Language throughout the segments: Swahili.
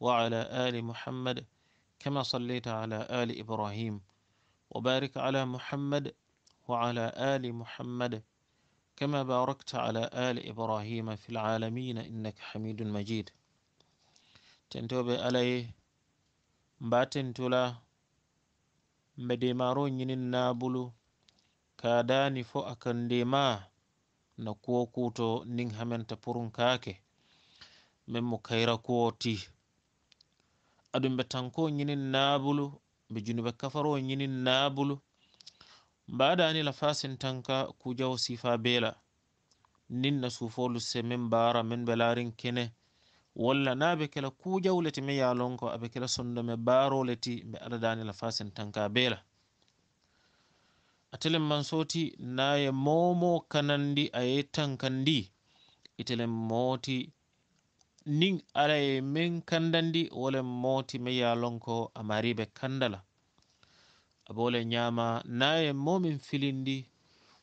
وعلى آل محمد كما صليت على آل إبراهيم وبارك على محمد وعلى آل محمد كما باركت على آل إبراهيم في العالمين إنك حميد مجيد تنتوب عليه باتن تولا مديمارو نينين نابلو كاداني فو أكنديما na kuwo kuto nin hamenta purun kake min mu aɗum ɓe tanko ñinin naabulu ɓe junuɓe kafaro ñinin naabulu mbaɗani lafasin tanka kujawo sifa bela ninna sufolu se min bara min ɓe larin kene walla na ɓe kela kujawleti min yalonko aɓe kela sondome baroleti ɓe adadani lafasin tanka bela atelen man soti naye momo kanandi aye tankandi itelen moti nin ala ye min kandandi wole mooti ma ya lonko amariibe kandala abole ñaama naye momin filindi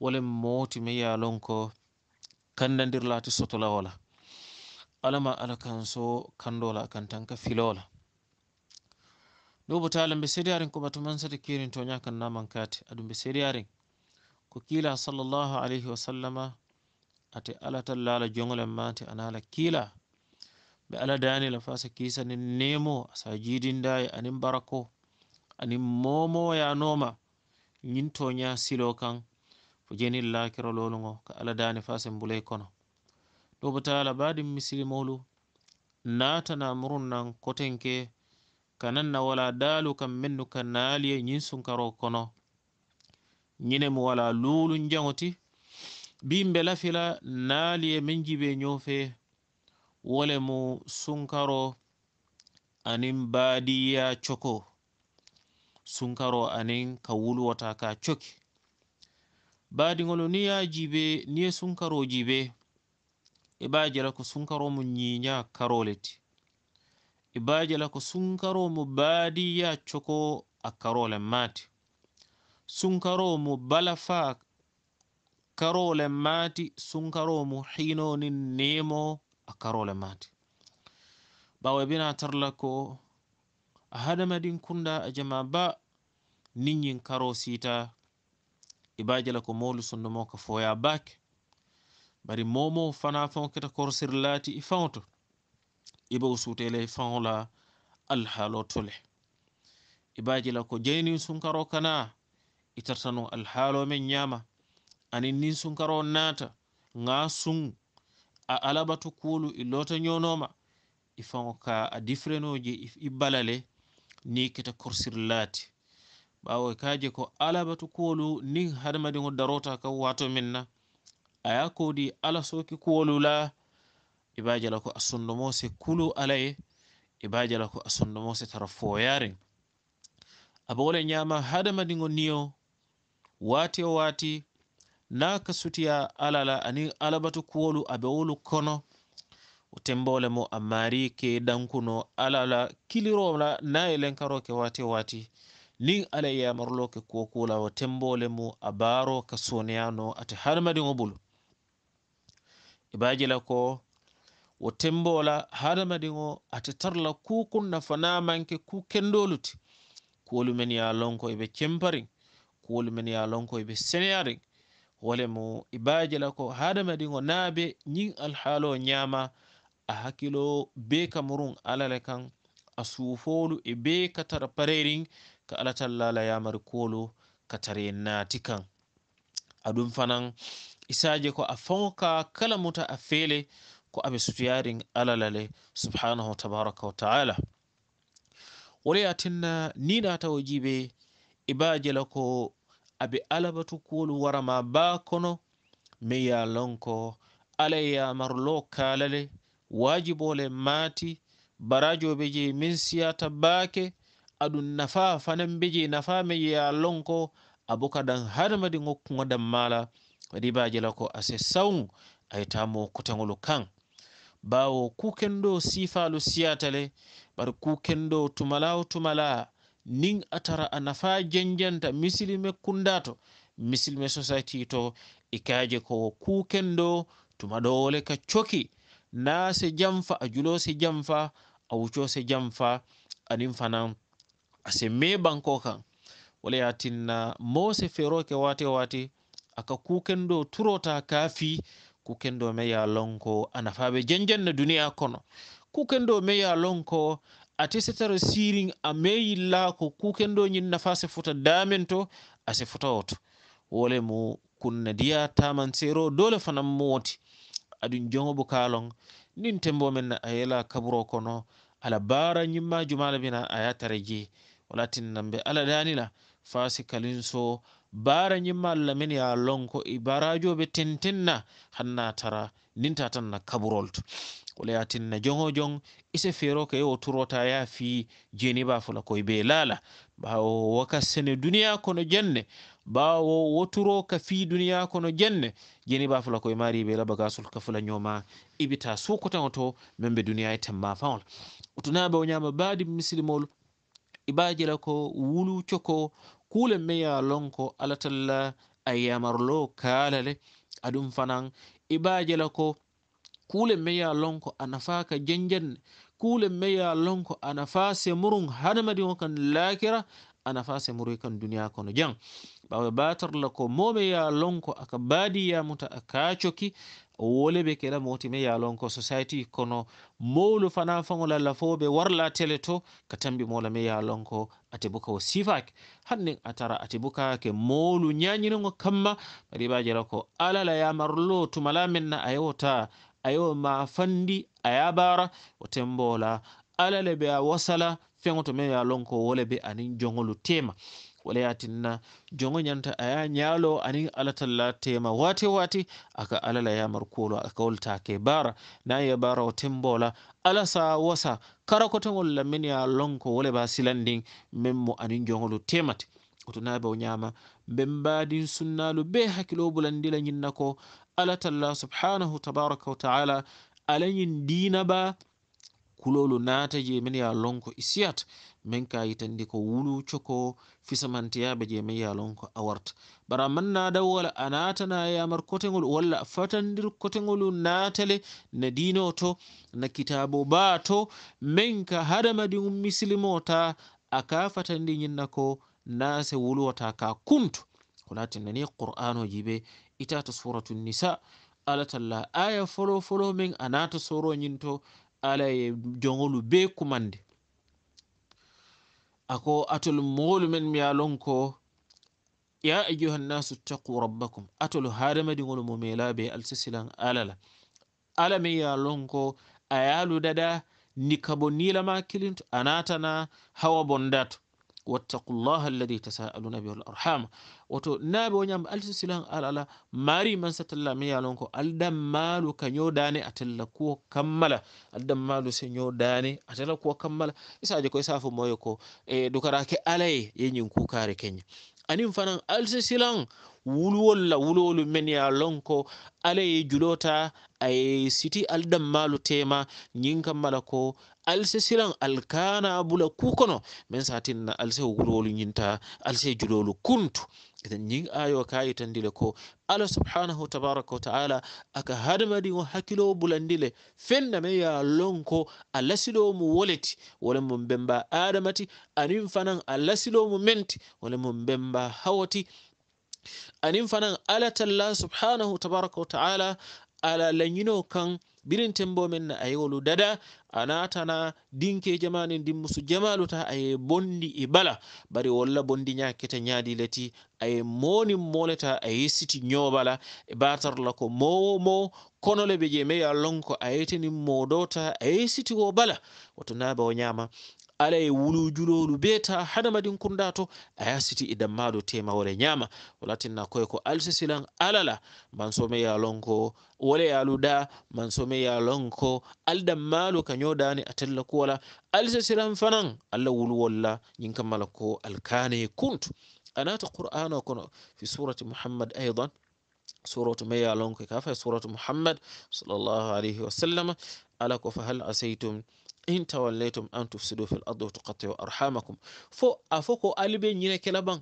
wole mooti ma ya lonko kandandirlaati sotola wola alama ala kanso kandola akan tanka filola nobotala mbe sediyarin ko batuman sata kirin toñakan namankate adu mbe sediyarin ko kiila sallllahu alayhi wa sallama ate alatal laala joŋolen mate anaala kiila ɓe ala dani la fasa kisanin nemo asa jidindayi anin barako anin momoyanoma ñintoña silo kan fo jenin lakirololugo ka ala dani fasen bulay kono ɗobo taala baɗin misilimolu na murun nan kotenke kanan na wala dalu kan mennu ka naaliye ñin sunkaro kono ñinemu wala lulun jaŋoti bimbe lafila naaliye men jibe ñofe wolemu mu sunkaro aniŋ baadiya coko sunkaro aniŋ ka wulu ka coki baadiŋolu niŋ ye niŋ ye sunkaro jibe i be a ko sunkaro mu ñiiña karo le ti i be a ko sunkaro mu baadiya coko a karo le maati sunkaro mu balafa karo le maati sunkaro mu hino niŋ neemo a karole mate bawo bena tarla ko a hadamadin kunda a jama ba nin yin karo sita ibajala ko molu sondomo ka foya bake bari momo fana faŋo keta korsir laati i faŋo to i be wo suutela i faŋo la alhaalo ko jeyniŋ sunkaro kana i tarta nuŋ alhaalo meŋ ñaama aniŋ niŋ sunkaro naata ŋa suŋ a alabatu kuulu i looto ñoonoma i ka a diferenoje i balale ni keta korsirilaati ɓaawo ka je ko alabatu kuwolu niŋ hadamadiŋo darota ka wato minna na a ye ala soki kuwolu la ibajala ko a sondomo se kulu alaye ibajala ko a sondomo se tara foyarin a be wo hadamadiŋo niyo wati o la ka sutiya ala ani alabatu kuwolu a be wolu kono tembo le mo a maari ke dankuno alala la kiliro la na ye lenkaro ke wati wati niŋ ala ye yamarolo ke kuwo kuu la wo tembo le mu a baaro ka sooneya no ate hadamadiŋo bulu i la ko wo la hadamadiŋo ate tara la kuu kunna fanaŋ manke ku kuu kendolu ti kuwolu men ye lonko ibe be kempariŋ kuwolu men ye lonko ibe be seneyariŋ wole mo ibaje la ko hadamadiŋo naabe ñiŋ alhaalo ñaama a hakkilo bee kamuruŋ alla le kaŋ a suufoolu e bee ka tara pareriŋ ka alla talla la yamari kuwolu ka tare naati kaŋ aduŋ fanaŋ isaje ko a faŋo ka kala muta a feele ko aɓe sutuyariŋ alla la le subhanahu tabaraka wa taala wole ye tinna niɗa tawo jiibe ibaje la ko aɓe alabatukuwol warama baa kono meya lonko alay yamarlo kaalale waajibole maati barajoɓe je min siyata baake aɗum nafa fanan be je nafa meya lonko abokadan hadamadi gokkugodan mala ribajela ko ase sawu aytamo kutagol kan bawo kukendo sifalu siyatale bar kukendo tumalao tumala, tumala nin atara a nafa jenjanta misilime kundato misilime society to e kaje ko kukendo tumadole ka coki na se jamfa a julo se jamfa a wuco se jamfa anin fanan ase me banko kan wala ya tinna mo se fero ke wate wate aka kukendo turota kafi kukendo me ya lonko a nafaɓe na duniya kono kukendo me ya lonko a tesetara sirin a meyillako kukendoñin nafa se fota damen to ase fotawoto wole mo kunna diya taman sero dole fanan mo woti aɗum jogobo kalon nin tembomen a yela kaburo kono ala bara ñimmaju mala bina a ya tara je wala tinnanɓe ala danila fasi kalinso bara ñimma allah men ya lonko e barajoɓe tentenna hanna tara ninta tanna kaburolto wala tinna jongo jong ise fero ke o turota ya fi jeni ba fula koy be lala bawo waka sene duniya kono jenne bawo woturo ka fi duniya kono jenne jeni ba fula koy mari be laba gasul ka fula nyoma ibita sukutan to membe duniya tamma faul utuna be nyama badi muslimol la ko wulu coko kule meya lonko alatalla ayamarlo kalale adum fanan la ko kule meya lonko ana faa ka janjanne kule meya lonko ana faa semurun hadamadi kan lakira ana faa semuru kan dunia kono jang ɓawe batar lako moɓe ya lonko akabadi ya muta akachoki coki wole ɓe keɗa motime ya lonko society kono molu fana fagol la fo ɓe warla teleto katambi mola me ya lonko ate buka o sifaki hannden a tara ke molu nyanyino kamma mbaɗi ɓajira ko alala yamarlo tumala men na a ayewo ma fandi aya bara o tembola ala le be a wasala feŋo to meŋ ye a loŋ ko wo le be aniŋ joŋolu tema wala ye tinna joŋo ñanta a ye a ñaalo aniŋ alla talla tema waati waati a ka alla la yamar kuwolu a ka wolu taa ke baara naŋ ye baara wo tembo la sa wasa karakoteŋolu la meŋ ye a loŋ ko wo le be a silandiŋ meŋ mu aniŋ joŋolu tema ti woto naŋ be wo ñaama bembaadiŋ sunnaalu bee hakkiloo bulandi la ñiŋ na ko alatalla subhanahu tabaraka wa taala alayin dinaba kulolu naata je men ya lonko isiyat min ka yitandi ko wulu coko fisamantiyaɓe je men ya lonko awarta bara man nada wala a natana yamar kotegol walla fatandir kotegol natale na dino to na kitabo ba to min ka hadamadi um misilimo ta aka fatandi ñinna ko nase wulwata ka kumto kolatinani qur'ano jibe itata suratu nisa ala talla aya folo folo min anata soroñinto ala ye jongolu be kumande ako atol moolu men mi ko ya ayuha nnasu ittaqu rabbakum atol hadamadiŋolu mo mela be alsisilan ala ala min ye lon ko a dada ni kabo nilama kilinto anatana hawa bondato wattaqullaha alladhi tasaaluna bihi wal arham woto naaɓe o ñamba alti silan al maari man satalla mi yalon ko aldammalu ka ñoɗani atella kuwo kammala aldammalu se ñoɗani atella kuwo kammala isaji koye safo moyo ko e dukarake alaye yeñin kukare keña anin fanan alti silan wuluwol la wulowolu men ye a lon ko alla ye julota a ye siti aldammalu tema ñin kammala ko alse silan alkana bula ku kono min satinna alse wulowolu ñinta alse julolu kuntu idan yin ayo kayi tandile ko ala subhanahu tabaraka wa ta'ala aka hadamadi wa hakilo bulandile fenna me ya lonko alasilo mu waleti wala mun bemba adamati anin fanan lasilo mu menti wala mun bemba hawati anin fanan ala talla subhanahu tabaraka wa ta'ala ala lanyino kan birin tembo men na ayewolu dada anatana dinke jamanin din musu jamalu ta aye bondi e bari walla bondi ñakete ñaadi leti aye moni moleta aye siti ñobala e batarla ko mowo mo konole be je meya lonko ayeteni modota aye siti wo bala woto naba o ñama ala e wulujulolu beta ta hadamadin kunda to a yasiti idan maɗo temawole ñama walatinna koye ko alsisilan alala mansome ya lonko wala yaluɗa mansome ya lonko aldan maalo kuwala alsisilan fanan allah wuluwolla ñin kammala ko alkane kuntu anata qur'ana kono fi surati muhammad aidan suratu ma yalonko lonko ka fa suratu muhammad sallallahu alayhi wa sallam ala ko asaytum in tawallaytum an tufsidu fil ardi wa tuqatti'u arhamakum fo afoko alibe nyine kelaban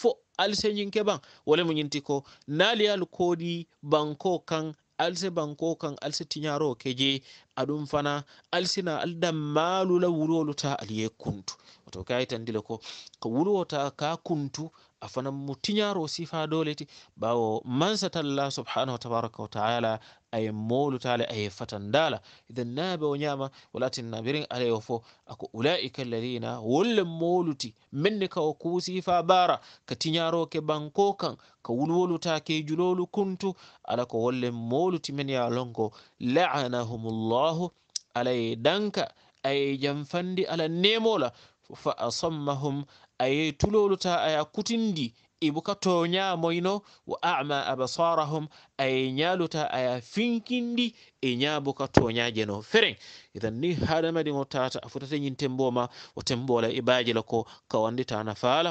fo alse nyin keban wala mun ko nali al kodi banko kan alse banko kan alse tinyaro keje adum fana alsina aldam malula wurolu ta aliye kuntu to kayi tan ko ko wulwota ka kuntu afana mo tiñaro sifa doleti ɓawo mansatalla subhanahu wa tabaraka wa taala aye molutale aye fatandala iden naɓe o ñama walatin nabirin alayo fo ako ulaika alladina wolle moluti minne ka ku sifa bara ka tiñaroke banko kan ka wulwoluta ke julolu kuntu alako ko wolle moluti men ya lonko la'anahum llahu alaye danka aye jamfandi ala nemola fa asammahum aye tulolota aya kutindi ibuka toñamoyno wo ama absarahum aye ñalota aya finkindi e ñabuka toñajeno feren ithan ni hadamadio tata a fotata ñin temboma wo tembola e baajila ko kawandita nafaala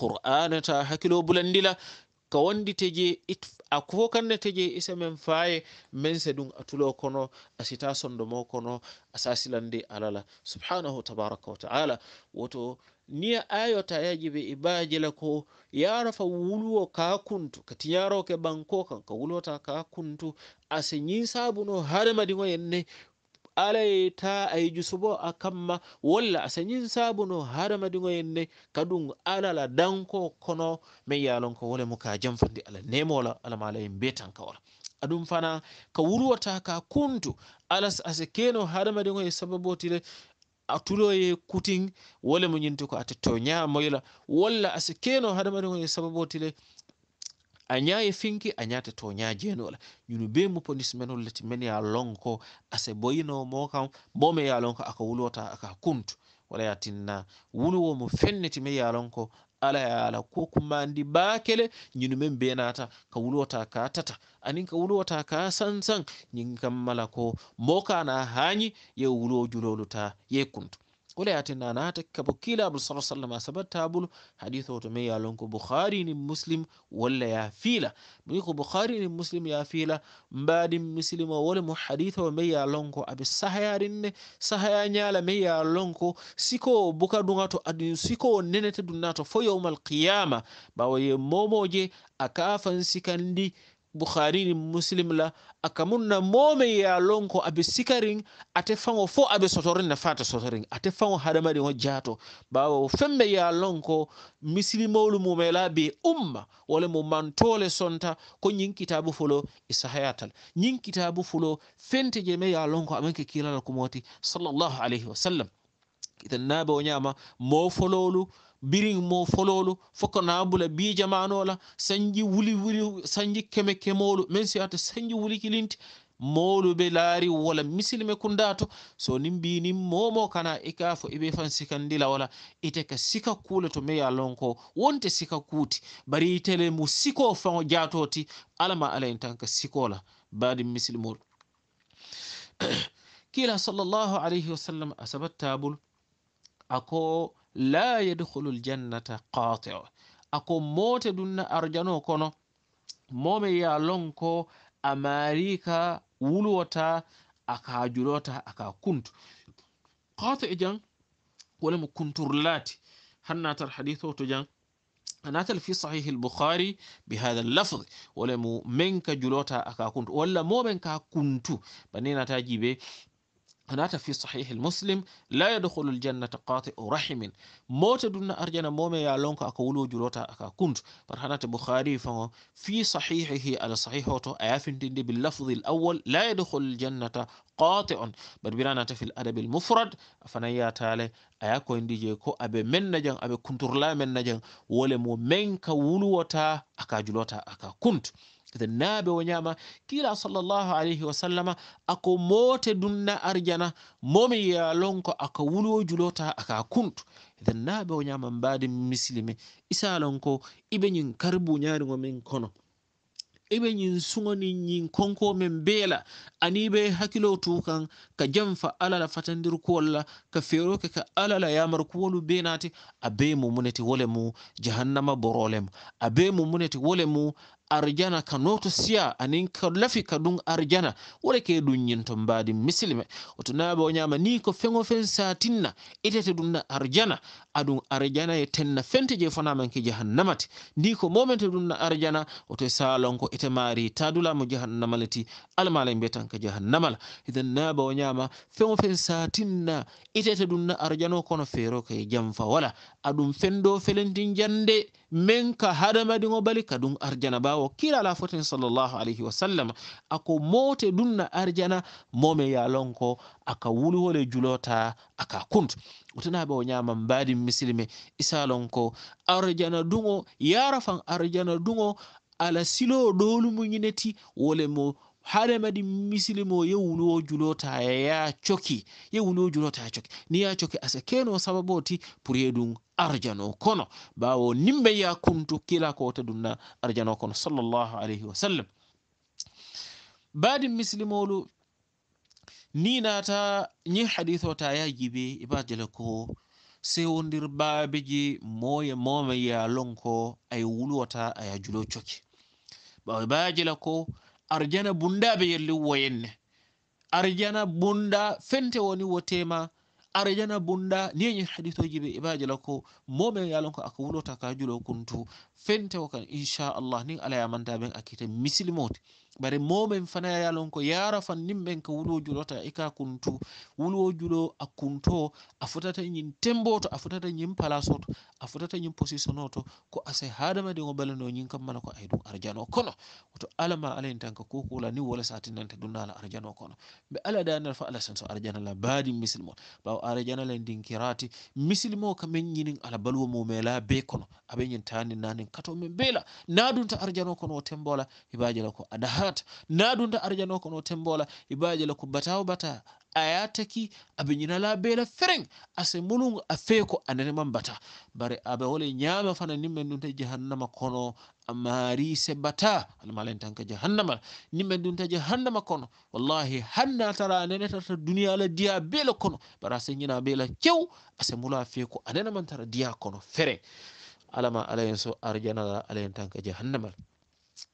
qur'ana ta hakkilo bulandila ka wondi teje it a kokanne teje isa men faye men se ɗum a tulo kono a sita sondomo kono a sasilande alala subhanahu tabaraka wa taala wato niya ayota yajibe iba la ko ya fa wulwo ka kuntu kati ya ke banko kan ka wulota ka kuntu a sanyin sabuno hare madiŋo yenne alayta ay jusubo a walla a sañin saabu enne hadamadiŋo yenne ala la danko kono meŋ ye a lon ko wo le mu ka janfandi ala nemo la ala ma la yen bee tanka aɗum fana ka wurwata ka kuntu alas ase keno hadamadiŋo e sababo tile le a tuloye kutin wole mo ñinti ko ate to ñamoyola walla ase keno hadamadiŋo e sababo tile anyaye finki anyate to la ñunu be muponis menol leti men ya lonko ase boyino mo kam bome ya lonko aka wulota aka kuntu wala ya tinna wuluwo mo fenneti me ya lonko ala ya ala ko kumandi bakele nyunu men benata ka wulota ka tata anin ka wulota ka sansan ñin kammala ko kana hanyi ye wulo julolu ta ye kuntu kuleyatinanaate kila abul sallam asabattabulu hadith oto me yalon ko bukhari ni muslim walla ya fiila mini ko bukhari ni muslim ya fila mbadi muslim o wole mo hadith o me yalon ko aɓe sahayarinne sahaya ñala me yalon ko siko buka ɗuga to adun siko nenete dunato to fo yawmal qiyama bawo ye momoje a sikandi bukhari ni muslim la akamun na mome ya lonko abe sikarin ate fango fo abe sotorin na fata sotorin ate fango hadamari wa jato bawo ufembe ya lonko misilimolu muslimolu mu be umma wala mumantole sonta ko nyin kitabu fulo isahayatal nyin kitabu fulo fente je ya lonko amenke kila kilala kumoti sallallahu alayhi wasallam sallam na ba wanyama mo biring mo fololu foko nabula bijamanola sañji wuli wuli sañji keme kemolu min si ata sañji wuli kilinti moluɓe laari wala misilme kundato so nin mbinin momo kana ikafo e iɓe fan sika ndila wala ite e ka sika kuule to meya lonko wonte sika kuuti bari itele e mo siko fao jatoti alama alay tan ka sikola badi misilmol kila sallllahu alayhi wasallam asabat tabul ako la yadkhulu ljannata qatiu ako moote dunna arjano kono moome ya lonko a maari wulwota aka julota aka kuntu qatiu jan walamo kunturlaati hannatar hadith o to jan anatal fi sahihi lbukhari bihada lafd wala menka julota aka kuntu walla momen ka kuntu baninataji ɓe na hata fi sahihi muslim la yadkhulu aljannata qati'u rahimin mota dunna arjana mome ya lonko aka wulo julota aka kunt par hanata bukhari fango fi sahihihi ala sahihoto ayafintinde bil lafzi al awwal la yadkhulu aljannata qati'un bad birana ta fil adab al mufrad afana ya tale aya ko indije ko abe mennajan abe kunturla menna jang wole mo men ka wuluwata aka julota aka kunt naɓe o ñama kiila sallllahu alayhi wa sallama ako moote dunna arjana momi yalonko aka wulo julota aka kuntu eden naɓe o ñama mbadi misilime isalonko ibe ñin karbu ñarigo min kono iɓe ñin sugoni ñin konko men beela ani ɓe hakkilo tu ka jamfa alala fatandir kuwolla ka feroke ka alala yamar kuwolu be naati abe muneti wole mu jahannama borolemu abe mu muneti wole mu arjana kanoto noto siya anin ka lafi ka ɗum arjana wore ke dun yinto mbadi misilme oto naɓe o nyama ni ko fengo fen satinna itete dun na arjana adun arjana e tenna fente je fona man ke jahannamati ni ko momente dun na arjana oto ko ite mari tadula tadulamo jahannamalati almalay betan ka jahannamal idan naɓe o nyama fengo fen satinna itete dun na arjana ko no fero ke jamfa wala adun fendo felentin jande menka ka hadamadiŋo bali ka arjana ba o la foten sallallahu alayhi wa sallam ako mote dunna arjana momi ya lonko aka wole julota aka kunt utana o ñaman mbadi misilme isalonko arjana dungo yarafan arjana dungo ala silo dolu munyineti wole mo hade madi misilimo yewuno julota ya coki yewuno julota ya coki ni ya coki asa keno sababoti pour yedun arjano kono bawo nimbe ya kuntu kila ko wata dunna arjano kono sallallahu alayhi wa sallam badi misilimolu ni nata ni hadithu ta ya jibe ibadjala ko sewondir baabe je moye momeya lonko ay wulwata aya julo coki bawo baajila ko arjana bunda bundaɓe yelle woyenne arjana bunda fente woni wotema arjana bunda niyeñi haditoji ɓe ibaji lakko moɓe yalon ko aka wulota ka julo kuntu fente o kan inchallah ni alayamantaɓen akita misilimote bare moɓen fanaya yalon ko yara fan nimben ko wulo julota e ka kuntu wulo julo akunto a fotata ñin temboto a fotata ñin palace to a fotata ñin position to ko ase hadama de ngobale no nyin kam mala ko ay arjano kono to alama alayn tan ka kokula ni wala sati nante dunala arjano kono be ala da danal fa ala sen so arjanala baadi misilmo ɓaw arjanala dinkirati mislimo kamen ñinin ala balwo mo mela be kono aɓe ñin tani nanin kato men bela nadunta arjano kono o tembola hibaji la ko adaha nat naɗumta arjano kono tembola ibaje la ko bataw bata ayataki taki aɓe ñinala beela fereŋ ase mulungo a fee ko anene man aɓe wole ñaama fana nimmen ɗum ta jahannama kono amari se bata almalen jahannama nimmen ɗum jahannama kono wallahi hanna tara anene tarta duniya la diya beela kono bara ase ñina beela kew ase mula fee ko tara diya kono fereŋ alama alayen so arjanala alayen tan ka jahannama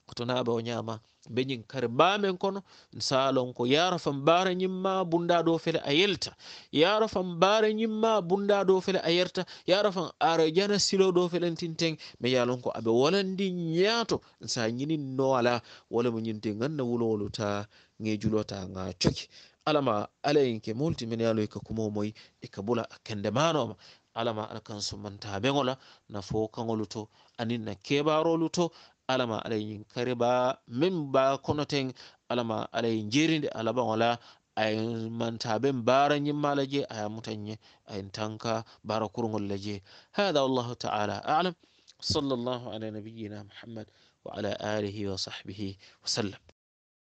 kotonaɓe o ñama beñin kare bamen kono salon ko yara fam bara ñimma bunda do fele a yelta yara fam bara ñimma bunda do fele a yerta yara fam ara jana silo do felen tinteng me yalon ko abe wolandi ñaato sa ñini nowala wala mo ñinte ganna wuluta nge julota nga coki alama alayinke multi men yalo ka kumo moy e ka bula a kende manoma alama ala sumanta bengola na fo kangoluto anin na keɓarolu to alama alayin kariba min ba konoten alama alayin jirinde alaban wala ayin mantaben baran yin malaje aya mutanye ayin tanka bara kurngol laje hada wallahu ta'ala a'lam sallallahu ala nabiyyina muhammad wa ala alihi wa sahbihi wa sallam